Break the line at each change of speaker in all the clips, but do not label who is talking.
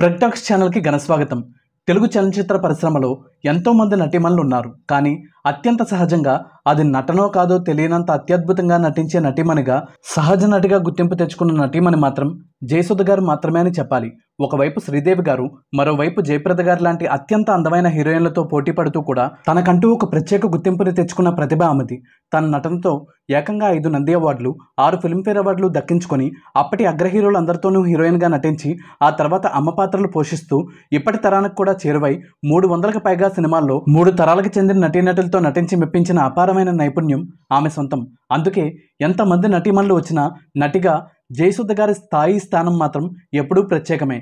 ప్రజ్ఞాక్స్ ఛానల్కి ఘనస్వాగతం తెలుగు చలనచిత్ర పరిశ్రమలో ఎంతోమంది నటిమణులు ఉన్నారు కానీ అత్యంత సహజంగా అది నటనో కాదో తెలియనంత అత్యద్భుతంగా నటించే నటిమణిగా సహజ నటిగా గుర్తింపు తెచ్చుకున్న నటీమణి మాత్రం జయసుధ గారు మాత్రమే అని చెప్పాలి ఒకవైపు శ్రీదేవి గారు మరోవైపు జయప్రద గారు లాంటి అత్యంత అందమైన హీరోయిన్లతో పోటీ పడుతూ కూడా తనకంటూ ఒక ప్రత్యేక గుర్తింపుని తెచ్చుకున్న ప్రతిభ ఆమెది తన నటనతో ఏకంగా ఐదు నంది అవార్డులు ఆరు ఫిల్మ్ఫేర్ అవార్డులు దక్కించుకొని అప్పటి అగ్ర హీరోలందరితోనూ హీరోయిన్గా నటించి ఆ తర్వాత అమ్మ పాత్రలు పోషిస్తూ ఇప్పటి తరానికి కూడా చేరువై మూడు వందలకు పైగా సినిమాల్లో మూడు తరాలకు చెందిన నటీనటులతో నటించి మెప్పించిన అపారమైన నైపుణ్యం ఆమె సొంతం అందుకే ఎంతమంది నటీమణులు వచ్చినా నటిగా జయసుద్ధ గారి స్థాయి స్థానం మాత్రం ఎప్పుడూ ప్రత్యేకమే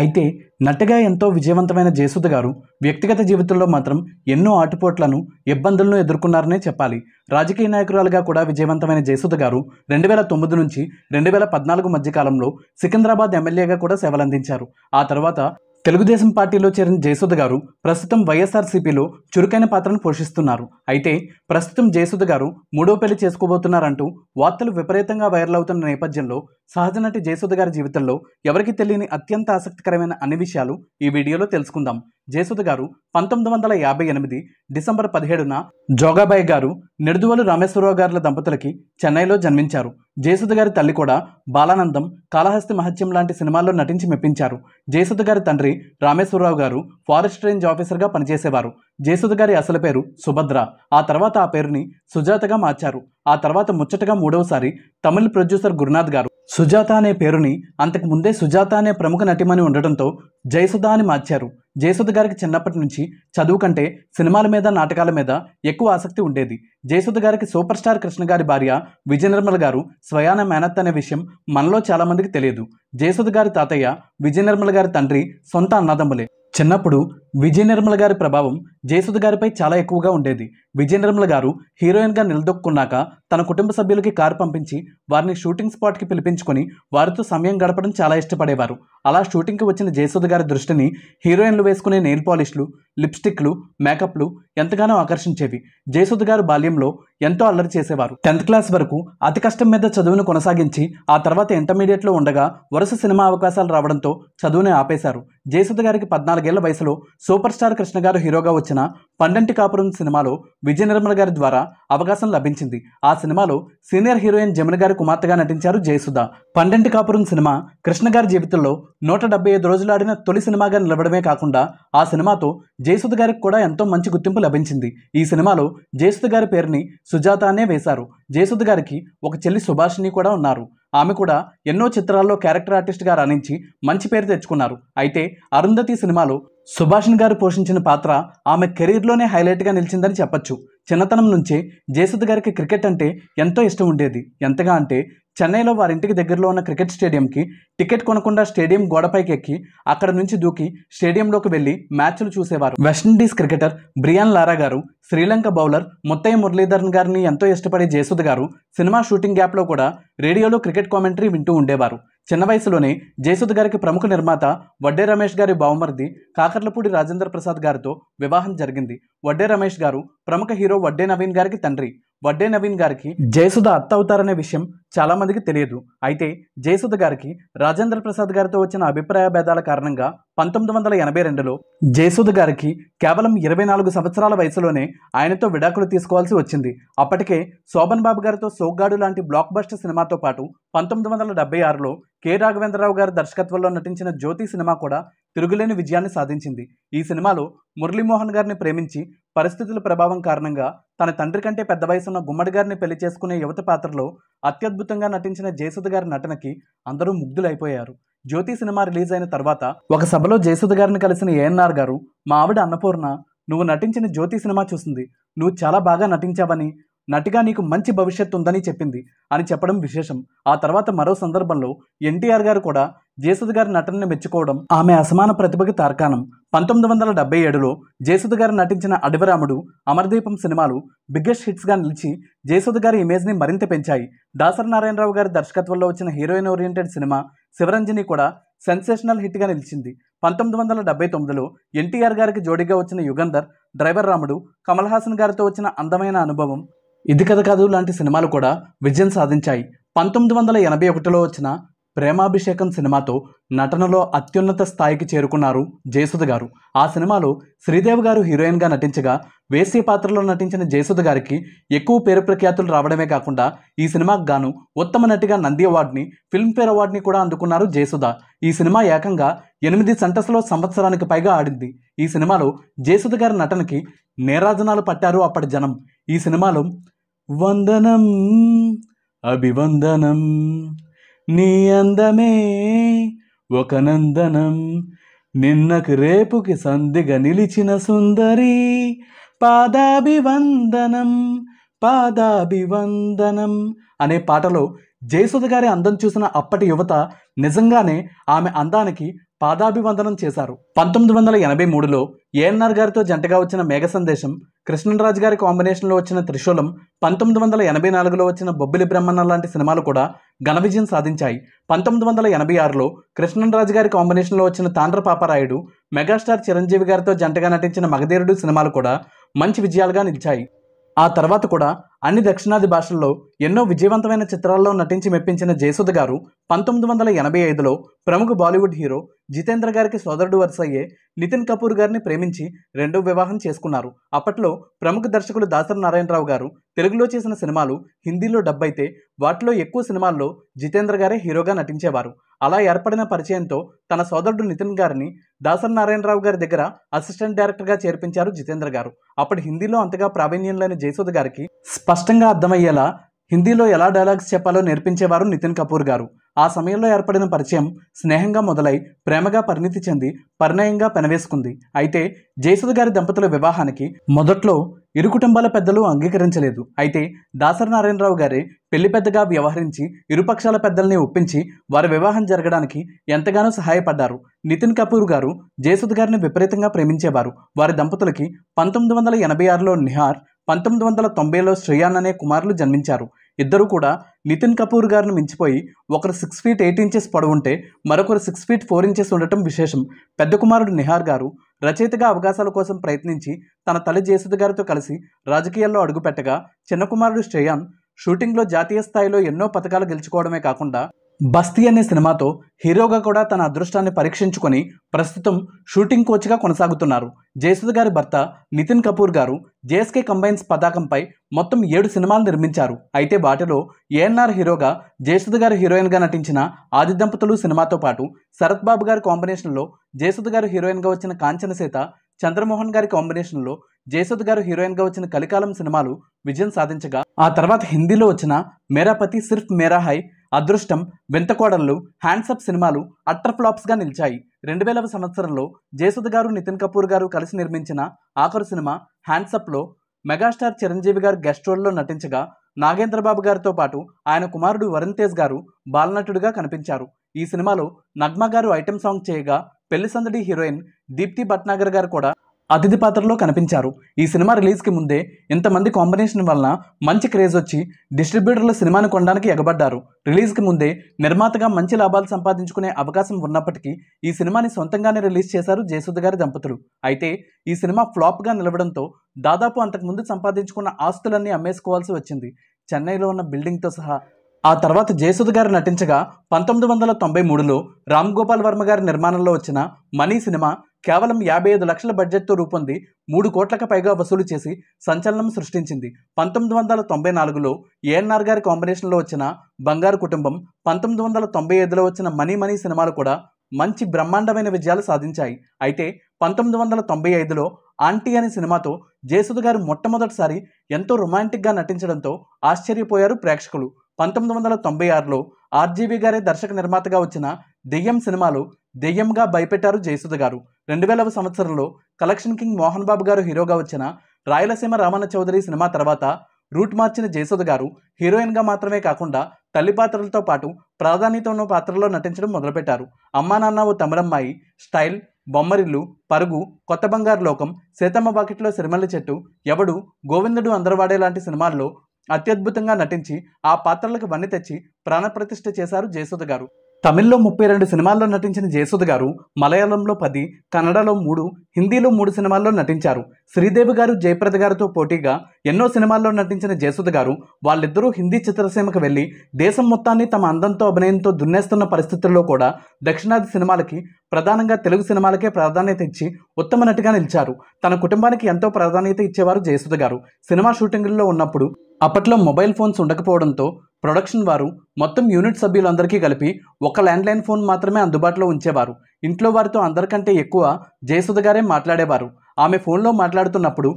అయితే నటిగా ఎంతో విజయవంతమైన జయసుద్ధ గారు వ్యక్తిగత జీవితంలో మాత్రం ఎన్నో ఆటుపోట్లను ఇబ్బందులను ఎదుర్కొన్నారనే చెప్పాలి రాజకీయ నాయకురాలుగా కూడా విజయవంతమైన జయసుద్ధ గారు రెండు వేల తొమ్మిది నుంచి రెండు వేల పద్నాలుగు మధ్యకాలంలో సికింద్రాబాద్ ఎమ్మెల్యేగా కూడా సేవలందించారు ఆ తర్వాత తెలుగుదేశం పార్టీలో చేరిన జయసుధ గారు ప్రస్తుతం వైఎస్ఆర్సీపీలో చురుకైన పాత్రను పోషిస్తున్నారు అయితే ప్రస్తుతం జయసుధ గారు మూడో పెళ్లి చేసుకోబోతున్నారంటూ వార్తలు విపరీతంగా వైరల్ అవుతున్న నేపథ్యంలో సహజనటి జయసుధ గారి జీవితంలో ఎవరికి తెలియని అత్యంత ఆసక్తికరమైన అన్ని విషయాలు ఈ వీడియోలో తెలుసుకుందాం జయసుధ గారు పంతొమ్మిది వందల యాభై ఎనిమిది డిసెంబర్ పదిహేడున జోగాబాయి గారు నిడుదువలు రామేశ్వరరావు గారుల దంపతులకి చెన్నైలో జన్మించారు జయసుధ గారి తల్లి కూడా బాలానందం కాళహస్తి మహత్యం లాంటి సినిమాల్లో నటించి మెప్పించారు జయసుధ గారి తండ్రి రామేశ్వరరావు గారు ఫారెస్ట్ రేంజ్ ఆఫీసర్గా పనిచేసేవారు జయసుధ గారి అసలు పేరు సుభద్ర ఆ తర్వాత ఆ పేరుని సుజాతగా మార్చారు ఆ తర్వాత ముచ్చటగా మూడవసారి తమిళ ప్రొడ్యూసర్ గురునాథ్ గారు సుజాత అనే పేరుని అంతకు ముందే సుజాత అనే ప్రముఖ నటిమని ఉండటంతో జయసుధ అని మార్చారు జయసుధ గారికి చిన్నప్పటి నుంచి చదువు కంటే సినిమాల మీద నాటకాల మీద ఎక్కువ ఆసక్తి ఉండేది జయసుధ గారికి సూపర్ స్టార్ కృష్ణ గారి భార్య నిర్మల గారు స్వయాన మేనత్ అనే విషయం మనలో చాలామందికి తెలియదు జయసుధ గారి తాతయ్య నిర్మల గారి తండ్రి సొంత అన్నదమ్ములే చిన్నప్పుడు విజయ నిర్మల గారి ప్రభావం జయసుధ గారిపై చాలా ఎక్కువగా ఉండేది విజయ నిర్మల గారు హీరోయిన్గా నిలదొక్కున్నాక తన కుటుంబ సభ్యులకి కారు పంపించి వారిని షూటింగ్ స్పాట్కి పిలిపించుకొని వారితో సమయం గడపడం చాలా ఇష్టపడేవారు అలా షూటింగ్కి వచ్చిన జయసుధ గారి దృష్టిని హీరోయిన్లు వేసుకునే నెయిల్ పాలిష్లు లిప్స్టిక్లు మేకప్లు ఎంతగానో ఆకర్షించేవి జయసుధ గారు బాల్యంలో ఎంతో అల్లరి చేసేవారు టెన్త్ క్లాస్ వరకు అతి కష్టం మీద చదువును కొనసాగించి ఆ తర్వాత ఇంటర్మీడియట్లో ఉండగా వరుస సినిమా అవకాశాలు రావడంతో చదువుని ఆపేశారు జయసుధ గారికి పద్నాలుగేళ్ల వయసులో సూపర్ స్టార్ కృష్ణ గారు హీరోగా వచ్చిన పండంటి కాపురం సినిమాలో విజయ నిర్మల గారి ద్వారా అవకాశం లభించింది ఆ సినిమాలో సీనియర్ హీరోయిన్ జమున గారి కుమార్తెగా నటించారు జయసుధ పండంటి కాపురం సినిమా కృష్ణ గారి జీవితంలో నూట డెబ్బై ఐదు రోజులు ఆడిన తొలి సినిమాగా నిలవడమే కాకుండా ఆ సినిమాతో జయసుధ గారికి కూడా ఎంతో మంచి గుర్తింపు లభించింది ఈ సినిమాలో జయసుధ గారి పేరుని సుజాత అనే వేశారు జయసుధ గారికి ఒక చెల్లి సుభాషిణి కూడా ఉన్నారు ఆమె కూడా ఎన్నో చిత్రాల్లో క్యారెక్టర్ ఆర్టిస్ట్గా రాణించి మంచి పేరు తెచ్చుకున్నారు అయితే అరుంధతి సినిమాలో సుభాషణ్ గారు పోషించిన పాత్ర ఆమె కెరీర్లోనే హైలైట్గా నిలిచిందని చెప్పొచ్చు చిన్నతనం నుంచే జయసుధ గారికి క్రికెట్ అంటే ఎంతో ఇష్టం ఉండేది ఎంతగా అంటే చెన్నైలో వారింటికి దగ్గరలో ఉన్న క్రికెట్ స్టేడియంకి టికెట్ కొనకుండా స్టేడియం గోడపైకి ఎక్కి అక్కడ నుంచి దూకి స్టేడియంలోకి వెళ్ళి మ్యాచ్లు చూసేవారు వెస్టిండీస్ క్రికెటర్ బ్రియాన్ లారా గారు శ్రీలంక బౌలర్ ముత్తయ్య మురళీధరన్ గారిని ఎంతో ఇష్టపడే జయసుధ గారు సినిమా షూటింగ్ గ్యాప్లో కూడా రేడియోలో క్రికెట్ కామెంటరీ వింటూ ఉండేవారు చిన్న వయసులోనే జయసుధ గారికి ప్రముఖ నిర్మాత వడ్డే రమేష్ గారి బావమరిది కాకర్లపూడి రాజేంద్ర ప్రసాద్ గారితో వివాహం జరిగింది వడ్డే రమేష్ గారు ప్రముఖ హీరో వడ్డే నవీన్ గారికి తండ్రి వడ్డే నవీన్ గారికి జయసుధ అత్త అవుతారనే విషయం చాలామందికి తెలియదు అయితే జయసుధ గారికి రాజేంద్ర ప్రసాద్ గారితో వచ్చిన అభిప్రాయ భేదాల కారణంగా పంతొమ్మిది వందల ఎనభై రెండులో జయసుధ గారికి కేవలం ఇరవై నాలుగు సంవత్సరాల వయసులోనే ఆయనతో విడాకులు తీసుకోవాల్సి వచ్చింది అప్పటికే శోభన్ బాబు గారితో సోగ్గాడు లాంటి బ్లాక్ బస్టర్ సినిమాతో పాటు పంతొమ్మిది వందల డెబ్బై ఆరులో కె రాఘవేంద్రరావు గారి దర్శకత్వంలో నటించిన జ్యోతి సినిమా కూడా తిరుగులేని విజయాన్ని సాధించింది ఈ సినిమాలో మురళీమోహన్ గారిని ప్రేమించి పరిస్థితుల ప్రభావం కారణంగా తన తండ్రి కంటే పెద్ద వయసున్న గుమ్మడి గారిని పెళ్లి చేసుకునే యువత పాత్రలో అత్యద్భుతంగా నటించిన జయసుధ గారి నటనకి అందరూ ముగ్ధులైపోయారు జ్యోతి సినిమా రిలీజ్ అయిన తర్వాత ఒక సభలో జయసుధ గారిని కలిసిన ఏఎన్ఆర్ గారు మా ఆవిడ అన్నపూర్ణ నువ్వు నటించిన జ్యోతి సినిమా చూసింది నువ్వు చాలా బాగా నటించావని నటిగా నీకు మంచి భవిష్యత్తు ఉందని చెప్పింది అని చెప్పడం విశేషం ఆ తర్వాత మరో సందర్భంలో ఎన్టీఆర్ గారు కూడా జేసుద్ గారి నటనను మెచ్చుకోవడం ఆమె అసమాన ప్రతిభకి తార్కాణం పంతొమ్మిది వందల డెబ్బై ఏడులో జేసుద్ గారు నటించిన అడవిరాముడు అమర్దీపం సినిమాలు బిగ్గెస్ట్ హిట్స్గా నిలిచి జేసుద్ గారి ఇమేజ్ని మరింత పెంచాయి దాసరి నారాయణరావు గారి దర్శకత్వంలో వచ్చిన హీరోయిన్ ఓరియంటెడ్ సినిమా శివరంజని కూడా సెన్సేషనల్ హిట్గా నిలిచింది పంతొమ్మిది వందల డెబ్బై తొమ్మిదిలో ఎన్టీఆర్ గారికి జోడీగా వచ్చిన యుగంధర్ డ్రైవర్ రాముడు కమల్ హాసన్ గారితో వచ్చిన అందమైన అనుభవం ఇది కథ కథ లాంటి సినిమాలు కూడా విజయం సాధించాయి పంతొమ్మిది వందల ఎనభై ఒకటిలో వచ్చిన ప్రేమాభిషేకం సినిమాతో నటనలో అత్యున్నత స్థాయికి చేరుకున్నారు జయసుధ గారు ఆ సినిమాలో శ్రీదేవి గారు హీరోయిన్గా నటించగా వేసి పాత్రలో నటించిన జయసుధ గారికి ఎక్కువ పేరు ప్రఖ్యాతులు రావడమే కాకుండా ఈ సినిమాకు గాను ఉత్తమ నటిగా నంది అవార్డుని ఫిల్మ్ఫేర్ అవార్డుని కూడా అందుకున్నారు జయసుధ ఈ సినిమా ఏకంగా ఎనిమిది సెంటస్లో సంవత్సరానికి పైగా ఆడింది ఈ సినిమాలో జయసుధ గారి నటనకి నేరాజనాలు పట్టారు అప్పటి జనం ఈ సినిమాలో వందనం అభివందనం నీ అందమే ఒక నందనం నిన్నకు రేపుకి సంధిగా నిలిచిన సుందరి పాదాభివందనం పాదాభివందనం అనే పాటలో జయసుధ గారి అందం చూసిన అప్పటి యువత నిజంగానే ఆమె అందానికి పాదాభివందనం చేశారు పంతొమ్మిది వందల ఎనభై మూడులో ఏఎన్ఆర్ గారితో జంటగా వచ్చిన మేఘ సందేశం కృష్ణరాజు గారి కాంబినేషన్లో వచ్చిన త్రిశూలం పంతొమ్మిది వందల ఎనభై నాలుగులో వచ్చిన బొబ్బిలి బ్రహ్మన్న లాంటి సినిమాలు కూడా ఘన విజయం సాధించాయి పంతొమ్మిది వందల ఎనభై ఆరులో కృష్ణరాజు గారి కాంబినేషన్లో వచ్చిన తాండ్ర పాపరాయుడు మెగాస్టార్ చిరంజీవి గారితో జంటగా నటించిన మగధీరుడు సినిమాలు కూడా మంచి విజయాలుగా నిలిచాయి ఆ తర్వాత కూడా అన్ని దక్షిణాది భాషల్లో ఎన్నో విజయవంతమైన చిత్రాల్లో నటించి మెప్పించిన జయసుధ గారు పంతొమ్మిది వందల ఎనభై ఐదులో ప్రముఖ బాలీవుడ్ హీరో జితేంద్ర గారికి సోదరుడు వరుసయ్యే నితిన్ కపూర్ గారిని ప్రేమించి రెండో వివాహం చేసుకున్నారు అప్పట్లో ప్రముఖ దర్శకులు దాసరి నారాయణరావు గారు తెలుగులో చేసిన సినిమాలు హిందీలో డబ్బైతే వాటిలో ఎక్కువ సినిమాల్లో జితేంద్ర గారే హీరోగా నటించేవారు అలా ఏర్పడిన పరిచయంతో తన సోదరుడు నితిన్ గారిని దాసరి నారాయణరావు గారి దగ్గర అసిస్టెంట్ డైరెక్టర్గా చేర్పించారు జితేంద్ర గారు అప్పుడు హిందీలో అంతగా ప్రావీణ్యం లేని జయసూద్ గారికి స్పష్టంగా అర్థమయ్యేలా హిందీలో ఎలా డైలాగ్స్ చెప్పాలో నేర్పించేవారు నితిన్ కపూర్ గారు ఆ సమయంలో ఏర్పడిన పరిచయం స్నేహంగా మొదలై ప్రేమగా పరిణితి చెంది పరిణయంగా పెనవేసుకుంది అయితే జయసుధ గారి దంపతుల వివాహానికి మొదట్లో ఇరు కుటుంబాల పెద్దలు అంగీకరించలేదు అయితే దాసరి నారాయణరావు గారే పెళ్లి పెద్దగా వ్యవహరించి ఇరుపక్షాల పెద్దల్ని ఒప్పించి వారి వివాహం జరగడానికి ఎంతగానో సహాయపడ్డారు నితిన్ కపూర్ గారు జయసుద్ గారిని విపరీతంగా ప్రేమించేవారు వారి దంపతులకి పంతొమ్మిది వందల ఎనభై ఆరులో నిహార్ పంతొమ్మిది వందల తొంభైలో శ్రేయాన్ అనే కుమారులు జన్మించారు ఇద్దరు కూడా నితిన్ కపూర్ గారిని మించిపోయి ఒకరు సిక్స్ ఫీట్ ఎయిట్ ఇంచెస్ పొడవుంటే మరొకరు సిక్స్ ఫీట్ ఫోర్ ఇంచెస్ ఉండటం విశేషం పెద్ద కుమారుడు నిహార్ గారు రచయితగా అవకాశాల కోసం ప్రయత్నించి తన తల్లి జయసుధ గారితో కలిసి రాజకీయాల్లో అడుగుపెట్టగా చిన్న కుమారుడు శ్రేయాన్ షూటింగ్లో జాతీయ స్థాయిలో ఎన్నో పథకాలు గెలుచుకోవడమే కాకుండా బస్తీ అనే సినిమాతో హీరోగా కూడా తన అదృష్టాన్ని పరీక్షించుకొని ప్రస్తుతం షూటింగ్ కోచ్గా కొనసాగుతున్నారు జయసుధ గారి భర్త నితిన్ కపూర్ గారు జేఎస్కే కంబైన్స్ పతాకంపై మొత్తం ఏడు సినిమాలు నిర్మించారు అయితే వాటిలో ఏఎన్ఆర్ హీరోగా జయసుధ గారు హీరోయిన్గా నటించిన ఆది దంపతులు సినిమాతో పాటు శరత్ బాబు గారి కాంబినేషన్లో జయసుధ గారు హీరోయిన్గా వచ్చిన కాంచన సీత చంద్రమోహన్ గారి కాంబినేషన్లో జయసుధ్ గారు హీరోయిన్గా వచ్చిన కలికాలం సినిమాలు విజయం సాధించగా ఆ తర్వాత హిందీలో వచ్చిన మేరాపతి సిర్ఫ్ మేరా హై అదృష్టం వింతకోడళ్ళు హ్యాండ్సప్ సినిమాలు అట్టర్ గా నిలిచాయి రెండు వేలవ సంవత్సరంలో జయసుధ గారు నితిన్ కపూర్ గారు కలిసి నిర్మించిన ఆఖరు సినిమా హ్యాండ్సప్లో మెగాస్టార్ చిరంజీవి గారు గెస్ట్ రోల్లో నటించగా నాగేంద్రబాబు గారితో పాటు ఆయన కుమారుడు వరుణ్ తేజ్ గారు బాలనటుడుగా కనిపించారు ఈ సినిమాలో నగ్మా గారు ఐటెం సాంగ్ చేయగా పెళ్లి సందడి హీరోయిన్ దీప్తి భట్నాగర్ గారు కూడా అతిథి పాత్రలో కనిపించారు ఈ సినిమా రిలీజ్కి ముందే ఇంతమంది కాంబినేషన్ వలన మంచి క్రేజ్ వచ్చి డిస్ట్రిబ్యూటర్లు సినిమాను కొనడానికి ఎగబడ్డారు రిలీజ్కి ముందే నిర్మాతగా మంచి లాభాలు సంపాదించుకునే అవకాశం ఉన్నప్పటికీ ఈ సినిమాని సొంతంగానే రిలీజ్ చేశారు జయసుధ గారి దంపతులు అయితే ఈ సినిమా ఫ్లాప్గా నిలవడంతో దాదాపు అంతకుముందు సంపాదించుకున్న ఆస్తులన్నీ అమ్మేసుకోవాల్సి వచ్చింది చెన్నైలో ఉన్న బిల్డింగ్తో సహా ఆ తర్వాత జయసుద్ గారు నటించగా పంతొమ్మిది వందల తొంభై మూడులో రామ్ గోపాల్ వర్మ గారి నిర్మాణంలో వచ్చిన మనీ సినిమా కేవలం యాభై ఐదు లక్షల బడ్జెట్తో రూపొంది మూడు కోట్లకు పైగా వసూలు చేసి సంచలనం సృష్టించింది పంతొమ్మిది వందల తొంభై నాలుగులో ఏఎన్ఆర్ గారి కాంబినేషన్లో వచ్చిన బంగారు కుటుంబం పంతొమ్మిది వందల తొంభై ఐదులో వచ్చిన మనీ మనీ సినిమాలు కూడా మంచి బ్రహ్మాండమైన విజయాలు సాధించాయి అయితే పంతొమ్మిది వందల తొంభై ఐదులో ఆంటీ అనే సినిమాతో జయసుధ గారు మొట్టమొదటిసారి ఎంతో రొమాంటిక్గా నటించడంతో ఆశ్చర్యపోయారు ప్రేక్షకులు పంతొమ్మిది వందల తొంభై ఆరులో ఆర్జీవి గారే దర్శక నిర్మాతగా వచ్చిన దెయ్యం సినిమాలో దెయ్యంగా భయపెట్టారు జయసుధ గారు రెండు వేలవ సంవత్సరంలో కలెక్షన్ కింగ్ మోహన్ బాబు గారు హీరోగా వచ్చిన రాయలసీమ రామన్న చౌదరి సినిమా తర్వాత రూట్ మార్చిన జయసుధ గారు హీరోయిన్గా మాత్రమే కాకుండా తల్లి పాత్రలతో పాటు ప్రాధాన్యత ఉన్న పాత్రలో నటించడం మొదలుపెట్టారు అమ్మా నాన్న ఓ తమిళమ్మాయి స్టైల్ బొమ్మరిల్లు పరుగు కొత్త బంగారు లోకం సీతమ్మ బాకెట్లో సిరిమల్లి చెట్టు ఎవడు గోవిందుడు అందరవాడే లాంటి సినిమాల్లో అత్యద్భుతంగా నటించి ఆ పాత్రలకు వన్నె తెచ్చి ప్రాణప్రతిష్ఠ చేశారు జయసుధ గారు తమిళ్లో ముప్పై రెండు సినిమాల్లో నటించిన జయసుధ గారు మలయాళంలో పది కన్నడలో మూడు హిందీలో మూడు సినిమాల్లో నటించారు శ్రీదేవి గారు జయప్రద గారితో పోటీగా ఎన్నో సినిమాల్లో నటించిన జయసుధ గారు వాళ్ళిద్దరూ హిందీ చిత్రసీమకు వెళ్ళి దేశం మొత్తాన్ని తమ అందంతో అభినయంతో దున్నేస్తున్న పరిస్థితుల్లో కూడా దక్షిణాది సినిమాలకి ప్రధానంగా తెలుగు సినిమాలకే ప్రాధాన్యత ఇచ్చి ఉత్తమ నటిగా నిలిచారు తన కుటుంబానికి ఎంతో ప్రాధాన్యత ఇచ్చేవారు జయసుధ గారు సినిమా షూటింగుల్లో ఉన్నప్పుడు అప్పట్లో మొబైల్ ఫోన్స్ ఉండకపోవడంతో ప్రొడక్షన్ వారు మొత్తం యూనిట్ సభ్యులందరికీ కలిపి ఒక ల్యాండ్లైన్ ఫోన్ మాత్రమే అందుబాటులో ఉంచేవారు ఇంట్లో వారితో అందరికంటే ఎక్కువ జయసుధ గారే మాట్లాడేవారు ఆమె ఫోన్లో మాట్లాడుతున్నప్పుడు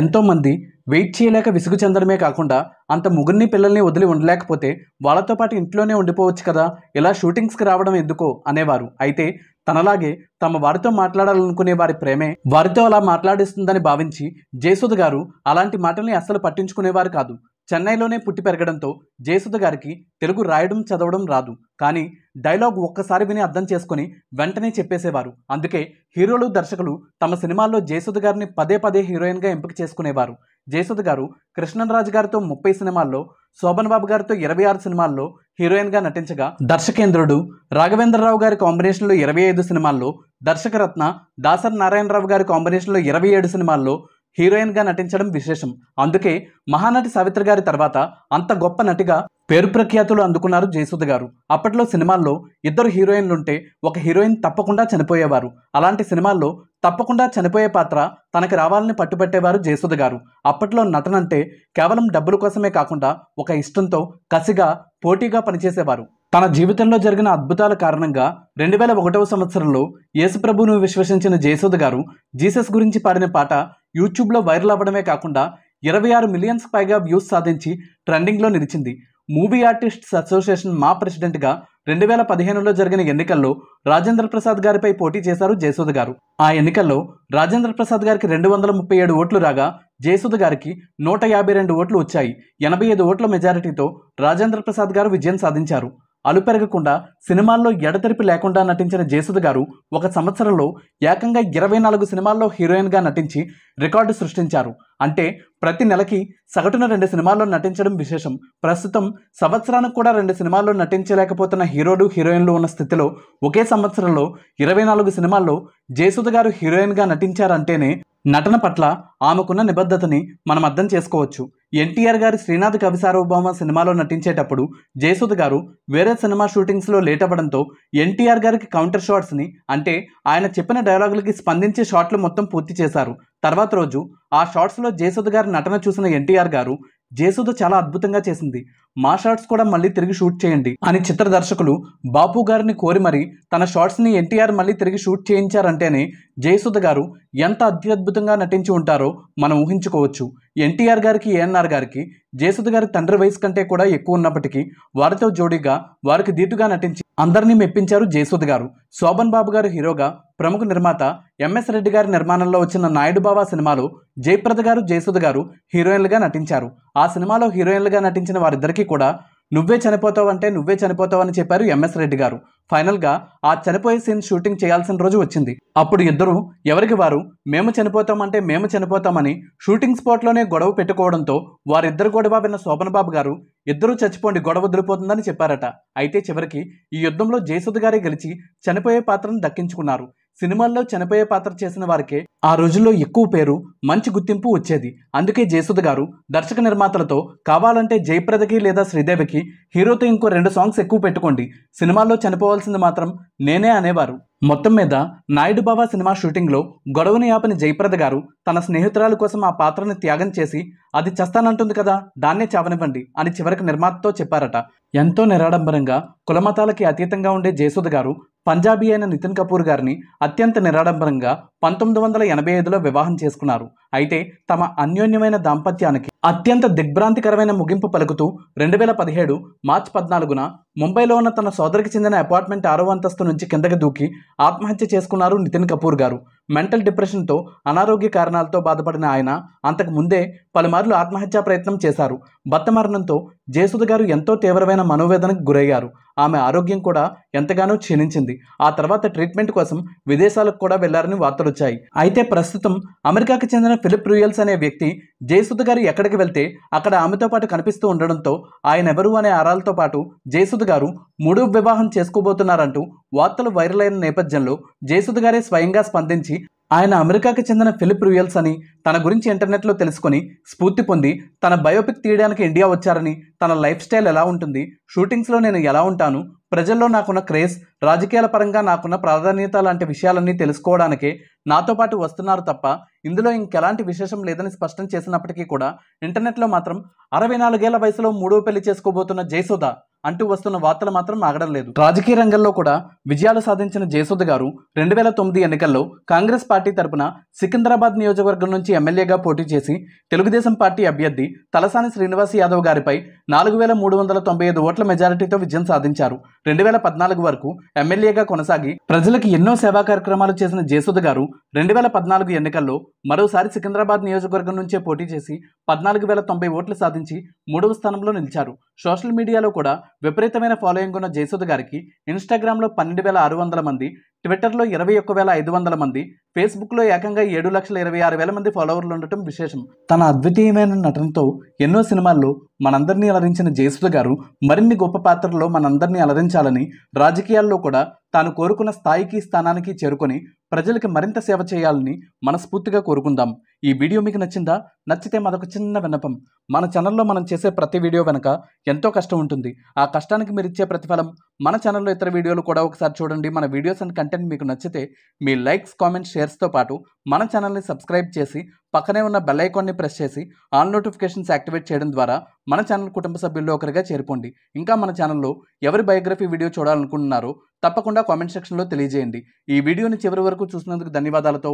ఎంతోమంది వెయిట్ చేయలేక విసుగు చెందడమే కాకుండా అంత ముగ్గురిని పిల్లల్ని వదిలి ఉండలేకపోతే వాళ్ళతో పాటు ఇంట్లోనే ఉండిపోవచ్చు కదా ఇలా షూటింగ్స్కి రావడం ఎందుకో అనేవారు అయితే తనలాగే తమ వారితో మాట్లాడాలనుకునే వారి ప్రేమే వారితో అలా మాట్లాడిస్తుందని భావించి జయసుధ గారు అలాంటి మాటల్ని అస్సలు పట్టించుకునేవారు కాదు చెన్నైలోనే పుట్టి పెరగడంతో జయసుధ గారికి తెలుగు రాయడం చదవడం రాదు కానీ డైలాగ్ ఒక్కసారి విని అర్థం చేసుకొని వెంటనే చెప్పేసేవారు అందుకే హీరోలు దర్శకులు తమ సినిమాల్లో జయసుధ గారిని పదే పదే హీరోయిన్గా ఎంపిక చేసుకునేవారు జయసుధ గారు కృష్ణరాజు గారితో ముప్పై సినిమాల్లో శోభన్ బాబు గారితో ఇరవై ఆరు సినిమాల్లో హీరోయిన్గా నటించగా దర్శకేంద్రుడు రాఘవేంద్రరావు గారి కాంబినేషన్లో ఇరవై ఐదు సినిమాల్లో దర్శకరత్న దాసర్ నారాయణరావు గారి కాంబినేషన్లో ఇరవై ఏడు సినిమాల్లో హీరోయిన్గా నటించడం విశేషం అందుకే మహానటి సావిత్రి గారి తర్వాత అంత గొప్ప నటిగా పేరు ప్రఖ్యాతులు అందుకున్నారు జయసుధ గారు అప్పట్లో సినిమాల్లో ఇద్దరు హీరోయిన్లుంటే ఒక హీరోయిన్ తప్పకుండా చనిపోయేవారు అలాంటి సినిమాల్లో తప్పకుండా చనిపోయే పాత్ర తనకి రావాలని పట్టుబట్టేవారు జయసుధ గారు అప్పట్లో నటనంటే కేవలం డబ్బుల కోసమే కాకుండా ఒక ఇష్టంతో కసిగా పోటీగా పనిచేసేవారు తన జీవితంలో జరిగిన అద్భుతాల కారణంగా రెండు వేల ఒకటవ సంవత్సరంలో యేసుప్రభును విశ్వసించిన జయసోద గారు జీసస్ గురించి పాడిన పాట యూట్యూబ్లో వైరల్ అవ్వడమే కాకుండా ఇరవై ఆరు మిలియన్స్ పైగా వ్యూస్ సాధించి ట్రెండింగ్లో నిలిచింది మూవీ ఆర్టిస్ట్స్ అసోసియేషన్ మా ప్రెసిడెంట్గా రెండు వేల పదిహేనులో జరిగిన ఎన్నికల్లో రాజేంద్ర ప్రసాద్ గారిపై పోటీ చేశారు జయసుధ గారు ఆ ఎన్నికల్లో రాజేంద్ర ప్రసాద్ గారికి రెండు వందల ముప్పై ఏడు ఓట్లు రాగా జయసుధ గారికి నూట యాభై రెండు ఓట్లు వచ్చాయి ఎనభై ఐదు ఓట్ల మెజారిటీతో రాజేంద్ర ప్రసాద్ గారు విజయం సాధించారు అలుపెరగకుండా సినిమాల్లో ఎడతెరిపి లేకుండా నటించిన జయసుధ గారు ఒక సంవత్సరంలో ఏకంగా ఇరవై నాలుగు సినిమాల్లో హీరోయిన్గా నటించి రికార్డు సృష్టించారు అంటే ప్రతి నెలకి సగటున రెండు సినిమాల్లో నటించడం విశేషం ప్రస్తుతం సంవత్సరానికి కూడా రెండు సినిమాల్లో నటించలేకపోతున్న హీరోలు హీరోయిన్లు ఉన్న స్థితిలో ఒకే సంవత్సరంలో ఇరవై నాలుగు సినిమాల్లో జయసుధ గారు హీరోయిన్గా నటించారంటేనే నటన పట్ల ఆమెకున్న నిబద్ధతని మనం అర్థం చేసుకోవచ్చు ఎన్టీఆర్ గారి శ్రీనాథ్ కవి సార్వభౌమ సినిమాలో నటించేటప్పుడు జయసుధ గారు వేరే సినిమా షూటింగ్స్లో లేట్ అవ్వడంతో ఎన్టీఆర్ గారికి కౌంటర్ షాట్స్ని అంటే ఆయన చెప్పిన డైలాగులకి స్పందించే షాట్లు మొత్తం పూర్తి చేశారు తర్వాత రోజు ఆ షార్ట్స్లో జయసుధ గారి నటన చూసిన ఎన్టీఆర్ గారు జేసుద చాలా అద్భుతంగా చేసింది మా షార్ట్స్ కూడా మళ్ళీ తిరిగి షూట్ చేయండి అని చిత్ర దర్శకులు బాపు గారిని కోరి మరి తన షార్ట్స్ని ఎన్టీఆర్ మళ్ళీ తిరిగి షూట్ చేయించారంటేనే జయసుధ గారు ఎంత అత్యద్భుతంగా నటించి ఉంటారో మనం ఊహించుకోవచ్చు ఎన్టీఆర్ గారికి ఏఎన్ఆర్ గారికి జయసుధ గారి తండ్రి వయసు కంటే కూడా ఎక్కువ ఉన్నప్పటికీ వారితో జోడీగా వారికి దీటుగా నటించి అందరినీ మెప్పించారు జయసూద్ గారు శోభన్ బాబు గారు హీరోగా ప్రముఖ నిర్మాత ఎంఎస్ రెడ్డి గారి నిర్మాణంలో వచ్చిన నాయుడు బాబా సినిమాలో జయప్రద గారు జయసూద్ గారు హీరోయిన్లుగా నటించారు ఆ సినిమాలో హీరోయిన్లుగా నటించిన వారిద్దరికీ కూడా నువ్వే చనిపోతావంటే నువ్వే చనిపోతావని చెప్పారు ఎంఎస్ రెడ్డి గారు ఫైనల్గా ఆ చనిపోయే సీన్ షూటింగ్ చేయాల్సిన రోజు వచ్చింది అప్పుడు ఇద్దరు ఎవరికి వారు మేము చనిపోతామంటే మేము చనిపోతామని షూటింగ్ స్పాట్లోనే గొడవ పెట్టుకోవడంతో వారిద్దరు గొడవ విన్న శోభనబాబు గారు ఇద్దరూ చచ్చిపోండి గొడవ వదిలిపోతుందని చెప్పారట అయితే చివరికి ఈ యుద్ధంలో జయసుధ గారే గెలిచి చనిపోయే పాత్రను దక్కించుకున్నారు సినిమాల్లో చనిపోయే పాత్ర చేసిన వారికే ఆ రోజుల్లో ఎక్కువ పేరు మంచి గుర్తింపు వచ్చేది అందుకే జయసుధ గారు దర్శక నిర్మాతలతో కావాలంటే జయప్రదకి లేదా శ్రీదేవికి హీరోతో ఇంకో రెండు సాంగ్స్ ఎక్కువ పెట్టుకోండి సినిమాల్లో చనిపోవాల్సింది మాత్రం నేనే అనేవారు మొత్తం మీద నాయుడు బాబా సినిమా షూటింగ్లో గొడవని ఆపని జయప్రద గారు తన స్నేహితురాలు కోసం ఆ పాత్రను త్యాగం చేసి అది చస్తానంటుంది కదా దాన్నే చావనివ్వండి అని చివరికి నిర్మాతతో చెప్పారట ఎంతో నిరాడంబరంగా కులమతాలకి అతీతంగా ఉండే జయసుధ గారు పంజాబీ అయిన నితిన్ కపూర్ గారిని అత్యంత నిరాడంబరంగా పంతొమ్మిది వందల ఎనభై ఐదులో వివాహం చేసుకున్నారు అయితే తమ అన్యోన్యమైన దాంపత్యానికి అత్యంత దిగ్భ్రాంతికరమైన ముగింపు పలుకుతూ రెండు వేల పదిహేడు మార్చి పద్నాలుగున ముంబైలో ఉన్న తన సోదరికి చెందిన అపార్ట్మెంట్ ఆరో అంతస్తు నుంచి కిందకి దూకి ఆత్మహత్య చేసుకున్నారు నితిన్ కపూర్ గారు మెంటల్ డిప్రెషన్తో అనారోగ్య కారణాలతో బాధపడిన ఆయన అంతకు ముందే పలుమార్లు ఆత్మహత్యా ప్రయత్నం చేశారు భర్త మరణంతో జేసుద గారు ఎంతో తీవ్రమైన మనోవేదనకు గురయ్యారు ఆమె ఆరోగ్యం కూడా ఎంతగానో క్షీణించింది ఆ తర్వాత ట్రీట్మెంట్ కోసం విదేశాలకు కూడా వెళ్లారని వచ్చాయి అయితే ప్రస్తుతం అమెరికాకు చెందిన ఫిలిప్ రూయల్స్ అనే వ్యక్తి జయసుధ గారు ఎక్కడికి వెళ్తే అక్కడ ఆమెతో పాటు కనిపిస్తూ ఉండడంతో ఆయన ఎవరు అనే ఆరాలతో పాటు జయసుధ గారు మూడు వివాహం చేసుకోబోతున్నారంటూ వార్తలు వైరల్ అయిన నేపథ్యంలో జయసుధ గారే స్వయంగా స్పందించి ఆయన అమెరికాకి చెందిన ఫిలిప్ రూయల్స్ అని తన గురించి ఇంటర్నెట్లో తెలుసుకొని స్ఫూర్తి పొంది తన బయోపిక్ తీయడానికి ఇండియా వచ్చారని తన లైఫ్ స్టైల్ ఎలా ఉంటుంది షూటింగ్స్లో నేను ఎలా ఉంటాను ప్రజల్లో నాకున్న క్రేజ్ రాజకీయాల పరంగా నాకున్న ప్రాధాన్యత లాంటి విషయాలన్నీ తెలుసుకోవడానికే నాతో పాటు వస్తున్నారు తప్ప ఇందులో ఇంకెలాంటి విశేషం లేదని స్పష్టం చేసినప్పటికీ కూడా ఇంటర్నెట్లో మాత్రం అరవై నాలుగేళ్ల వయసులో మూడో పెళ్లి చేసుకోబోతున్న జయసుధ అంటూ వస్తున్న వార్తలు మాత్రం ఆగడం లేదు రాజకీయ రంగంలో కూడా విజయాలు సాధించిన జయసుధ గారు రెండు వేల తొమ్మిది ఎన్నికల్లో కాంగ్రెస్ పార్టీ తరపున సికింద్రాబాద్ నియోజకవర్గం నుంచి ఎమ్మెల్యేగా పోటీ చేసి తెలుగుదేశం పార్టీ అభ్యర్థి తలసాని శ్రీనివాస్ యాదవ్ గారిపై నాలుగు వేల మూడు వందల తొంభై ఐదు ఓట్ల మెజారిటీతో విజయం సాధించారు రెండు వేల పద్నాలుగు వరకు ఎమ్మెల్యేగా కొనసాగి ప్రజలకు ఎన్నో సేవా కార్యక్రమాలు చేసిన జయసుధ గారు రెండు వేల పద్నాలుగు ఎన్నికల్లో మరోసారి సికింద్రాబాద్ నియోజకవర్గం నుంచే పోటీ చేసి పద్నాలుగు వేల తొంభై ఓట్లు సాధించి మూడవ స్థానంలో నిలిచారు సోషల్ మీడియాలో కూడా విపరీతమైన ఫాలోయింగ్ ఉన్న జయసుధ గారికి ఇన్స్టాగ్రామ్లో పన్నెండు వేల ఆరు వందల మంది ట్విట్టర్లో ఇరవై ఒక్క వేల ఐదు వందల మంది ఫేస్బుక్లో ఏకంగా ఏడు లక్షల ఇరవై ఆరు వేల మంది ఫాలోవర్లు ఉండటం విశేషం తన అద్వితీయమైన నటనతో ఎన్నో సినిమాల్లో మనందరినీ అలరించిన జయసుధ గారు మరిన్ని గొప్ప పాత్రల్లో మనందరినీ అలరించాలని రాజకీయాల్లో కూడా తాను కోరుకున్న స్థాయికి స్థానానికి చేరుకొని ప్రజలకి మరింత సేవ చేయాలని మనస్ఫూర్తిగా కోరుకుందాం ఈ వీడియో మీకు నచ్చిందా నచ్చితే మాదొక చిన్న విన్నపం మన ఛానల్లో మనం చేసే ప్రతి వీడియో వెనక ఎంతో కష్టం ఉంటుంది ఆ కష్టానికి మీరు ఇచ్చే ప్రతిఫలం మన ఛానల్లో ఇతర వీడియోలు కూడా ఒకసారి చూడండి మన వీడియోస్ అండ్ కంటెంట్ మీకు నచ్చితే మీ లైక్స్ కామెంట్స్ షేర్స్తో పాటు మన ఛానల్ని సబ్స్క్రైబ్ చేసి పక్కనే ఉన్న బెల్ ఐకాన్ని ప్రెస్ చేసి ఆల్ నోటిఫికేషన్స్ యాక్టివేట్ చేయడం ద్వారా మన ఛానల్ కుటుంబ సభ్యుల్లో ఒకరిగా చేరుకోండి ఇంకా మన ఛానల్లో ఎవరి బయోగ్రఫీ వీడియో చూడాలనుకుంటున్నారో తప్పకుండా కామెంట్ సెక్షన్లో తెలియజేయండి ఈ వీడియోని చివరి వరకు చూసినందుకు ధన్యవాదాలతో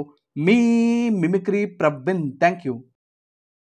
మీ మిమిక్రీ ప్రబిన్ థ్యాంక్ యూ